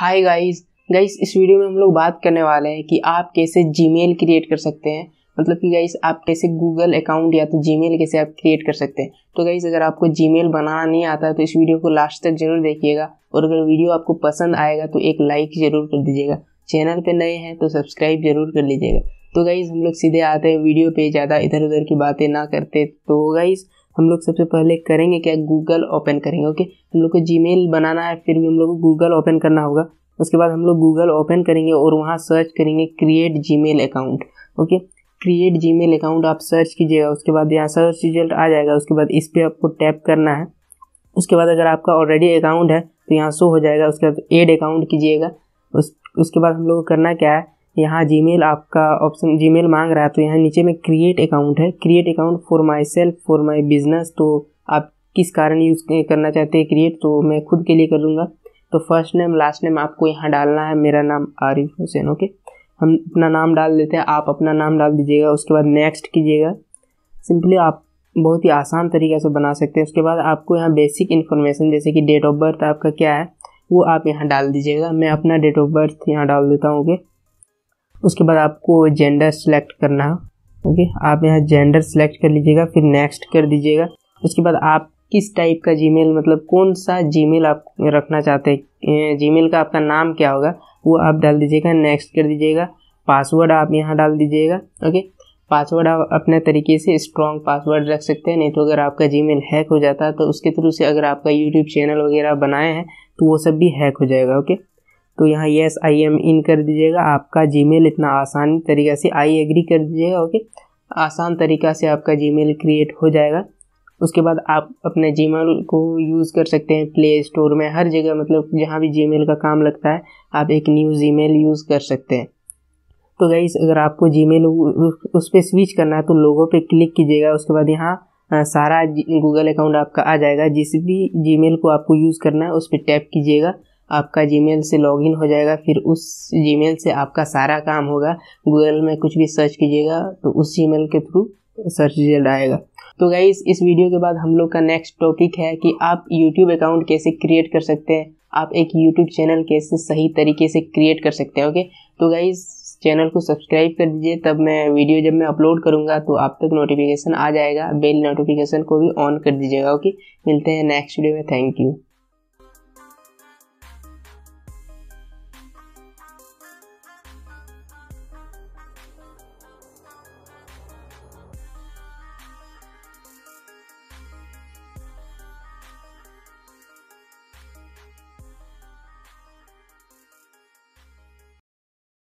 हाय guys guys इस video में हम लोग बात करने वाले हैं कि आप कैसे जीमेल क्रिएट कर सकते हैं मतलब कि गाइस आप कैसे गूगल अकाउंट या तो जीमेल कैसे आप क्रिएट कर सकते हैं तो गाइस अगर आपको जीमेल बनाना नहीं आता है तो इस वीडियो को लास्ट तक जरूर देखिएगा और अगर वीडियो आपको पसंद आएगा तो एक लाइक ज़रूर कर दीजिएगा चैनल पर नए हैं तो सब्सक्राइब ज़रूर कर लीजिएगा तो गाइज़ हम लोग सीधे आते हैं वीडियो पे ज़्यादा इधर उधर की बातें ना करते तो गाइज़ हम लोग सबसे पहले करेंगे क्या गूगल ओपन करेंगे ओके हम लोग को जी बनाना है फिर भी हम लोग को गूगल ओपन करना होगा उसके बाद हम लोग गूगल ओपन करेंगे और वहाँ सर्च करेंगे create G account okay create G account आप सर्च कीजिएगा उसके बाद यहाँ सर्च रिजल्ट आ जाएगा उसके बाद इस पर आपको टैप करना है उसके बाद अगर आपका ऑलरेडी अकाउंट है तो यहाँ शो हो जाएगा उसके बाद एड अकाउंट कीजिएगा उस उसके बाद हम लोग को करना क्या है यहाँ जीमेल आपका ऑप्शन जीमेल मांग रहा है तो यहाँ नीचे में क्रिएट अकाउंट है create account for myself for my business तो आप किस कारण यूज़ करना चाहते हैं क्रिएट तो मैं खुद के लिए कर लूँगा तो फर्स्ट नेम लास्ट नेम आपको यहाँ डालना है मेरा नाम आरिफ हुसैन ओके हम अपना नाम डाल देते हैं आप अपना नाम डाल दीजिएगा उसके बाद नेक्स्ट कीजिएगा सिंपली आप बहुत ही आसान तरीके से बना सकते हैं उसके बाद आपको यहाँ बेसिक इन्फॉर्मेशन जैसे कि डेट ऑफ बर्थ आपका क्या है वो आप यहाँ डाल दीजिएगा मैं अपना डेट ऑफ बर्थ यहाँ डाल देता हूँ ओके उसके बाद आपको जेंडर सेलेक्ट करना है ओके आप यहाँ जेंडर सेलेक्ट कर लीजिएगा फिर नेक्स्ट कर दीजिएगा उसके बाद आप किस टाइप का जी मतलब कौन सा जी आप रखना चाहते हैं मेल का आपका नाम क्या होगा वो आप डाल दीजिएगा नेक्स्ट कर दीजिएगा पासवर्ड आप यहाँ डाल दीजिएगा ओके पासवर्ड आप अपने तरीके से स्ट्रॉन्ग पासवर्ड रख सकते हैं नहीं तो अगर आपका जी हैक हो जाता है तो उसके थ्रू से अगर आपका यूट्यूब चैनल वगैरह बनाए हैं तो वो सब भी हैक हो जाएगा ओके तो यहाँ येस आई एम इन कर दीजिएगा आपका जीमेल इतना आसान तरीका से आई एग्री कर दीजिएगा ओके आसान तरीका से आपका जीमेल क्रिएट हो जाएगा उसके बाद आप अपने जीमेल को यूज़ कर सकते हैं प्ले स्टोर में हर जगह मतलब जहाँ भी जीमेल का काम लगता है आप एक न्यू जीमेल यूज़ कर सकते हैं तो गई अगर आपको जीमेल उस पर स्विच करना है तो लोगों पे क्लिक कीजिएगा उसके बाद यहाँ सारा गूगल अकाउंट आपका आ जाएगा जिस भी जीमेल को आपको यूज़ करना है उस पर टैप कीजिएगा आपका जीमेल से लॉगिन हो जाएगा फिर उस जीमेल से आपका सारा काम होगा गूगल में कुछ भी सर्च कीजिएगा तो उस जीमेल के थ्रू सर्च रिजल्ट आएगा तो गाइज इस वीडियो के बाद हम लोग का नेक्स्ट टॉपिक है कि आप यूट्यूब अकाउंट कैसे क्रिएट कर सकते हैं आप एक यूट्यूब चैनल कैसे सही तरीके से क्रिएट कर सकते हैं ओके तो गाइज चैनल को सब्सक्राइब कर दीजिए तब मैं वीडियो जब मैं अपलोड करूँगा तो आप तक नोटिफिकेशन आ जाएगा बेल नोटिफिकेशन को भी ऑन कर दीजिएगा ओके मिलते हैं नेक्स्ट वीडियो में थैंक यू